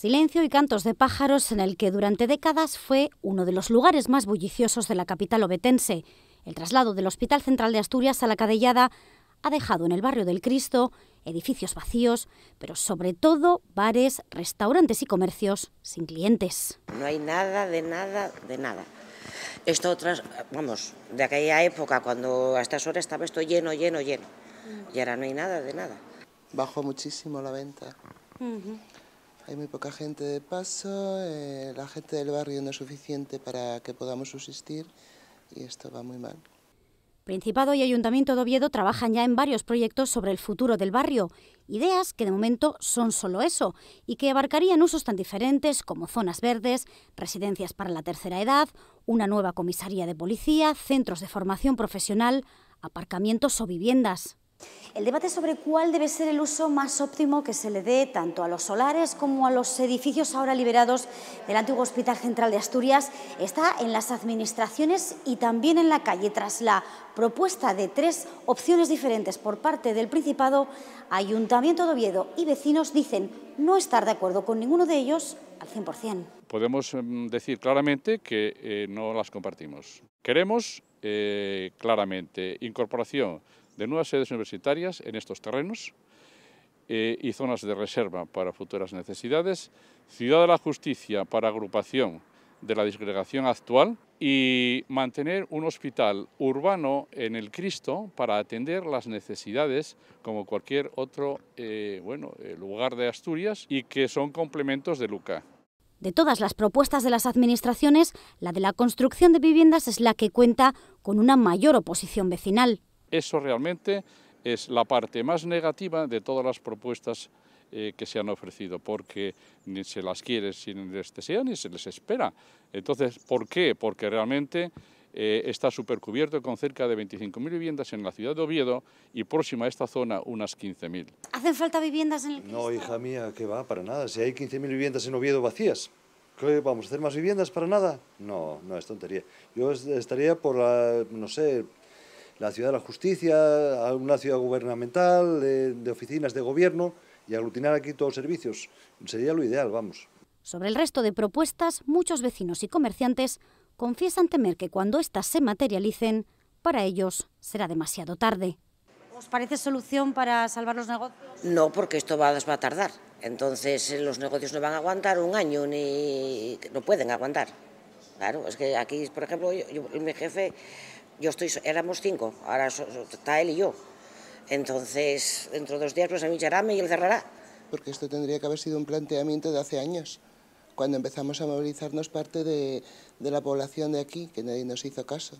Silencio y cantos de pájaros en el que durante décadas fue uno de los lugares más bulliciosos de la capital obetense. El traslado del Hospital Central de Asturias a la Cadellada ha dejado en el barrio del Cristo edificios vacíos, pero sobre todo bares, restaurantes y comercios sin clientes. No hay nada, de nada, de nada. Esto vamos, de aquella época cuando a estas horas estaba esto lleno, lleno, lleno. Mm. Y ahora no hay nada, de nada. Bajó muchísimo la venta. Hay muy poca gente de paso, eh, la gente del barrio no es suficiente para que podamos subsistir y esto va muy mal. Principado y Ayuntamiento de Oviedo trabajan ya en varios proyectos sobre el futuro del barrio, ideas que de momento son solo eso y que abarcarían usos tan diferentes como zonas verdes, residencias para la tercera edad, una nueva comisaría de policía, centros de formación profesional, aparcamientos o viviendas. El debate sobre cuál debe ser el uso más óptimo que se le dé tanto a los solares como a los edificios ahora liberados del antiguo Hospital Central de Asturias está en las administraciones y también en la calle. Tras la propuesta de tres opciones diferentes por parte del Principado, Ayuntamiento de Oviedo y vecinos dicen no estar de acuerdo con ninguno de ellos al 100%. Podemos em, decir claramente que eh, no las compartimos. Queremos eh, claramente incorporación de nuevas sedes universitarias en estos terrenos eh, y zonas de reserva para futuras necesidades, Ciudad de la Justicia para agrupación de la disgregación actual y mantener un hospital urbano en el Cristo para atender las necesidades como cualquier otro eh, eh, lugar de Asturias y que son complementos de Luca. De todas las propuestas de las administraciones, la de la construcción de viviendas es la que cuenta con una mayor oposición vecinal. Eso realmente es la parte más negativa de todas las propuestas eh, que se han ofrecido, porque ni se las quiere, sin les ni se les espera. Entonces, ¿por qué? Porque realmente eh, está supercubierto con cerca de 25.000 viviendas en la ciudad de Oviedo y próxima a esta zona unas 15.000. ¿Hacen falta viviendas en el No, hija mía, que va, para nada. Si hay 15.000 viviendas en Oviedo vacías, ¿qué vamos a hacer más viviendas para nada? No, no, es tontería. Yo estaría por la, no sé, la ciudad de la justicia, una ciudad gubernamental, de, oficinas de gobierno y aglutinar aquí todos los servicios. Sería lo ideal, vamos. Sobre el resto de propuestas, muchos vecinos y comerciantes confiesan temer que cuando éstas se materialicen, para ellos será demasiado tarde. ¿Os parece solución para salvar los negocios? No, porque esto va, a tardar. Entonces eh, los negocios no van a aguantar un año, ni no pueden aguantar. Claro, es que aquí, por ejemplo, yo, mi jefe yo estoy, éramos cinco, ahora está él y yo. Entonces, dentro de dos días pues a mí y él cerrará. Porque esto tendría que haber sido un planteamiento de hace años, cuando empezamos a movilizarnos parte de, la población de aquí, que nadie nos hizo caso.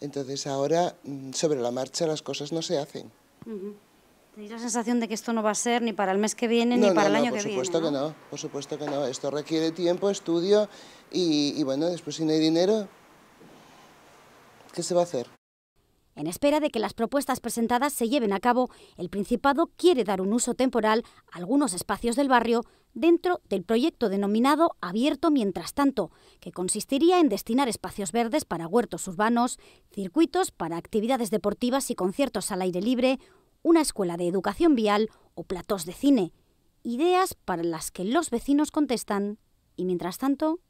Entonces ahora, mm, sobre la marcha, las cosas no se hacen. ¿Tenéis la sensación de que esto no va a ser ni para el mes que viene ni para el año que viene? Por supuesto que no, por supuesto que no. Esto requiere tiempo, estudio y, y bueno, después si no hay dinero, ¿Qué se va a hacer? En espera de que las propuestas presentadas se lleven a cabo, el Principado quiere dar un uso temporal a algunos espacios del barrio dentro del proyecto denominado Abierto Mientras tanto, que consistiría en destinar espacios verdes para huertos urbanos, circuitos para actividades deportivas y conciertos al aire libre, una escuela de educación vial o platós de cine. Ideas para las que los vecinos contestan y mientras tanto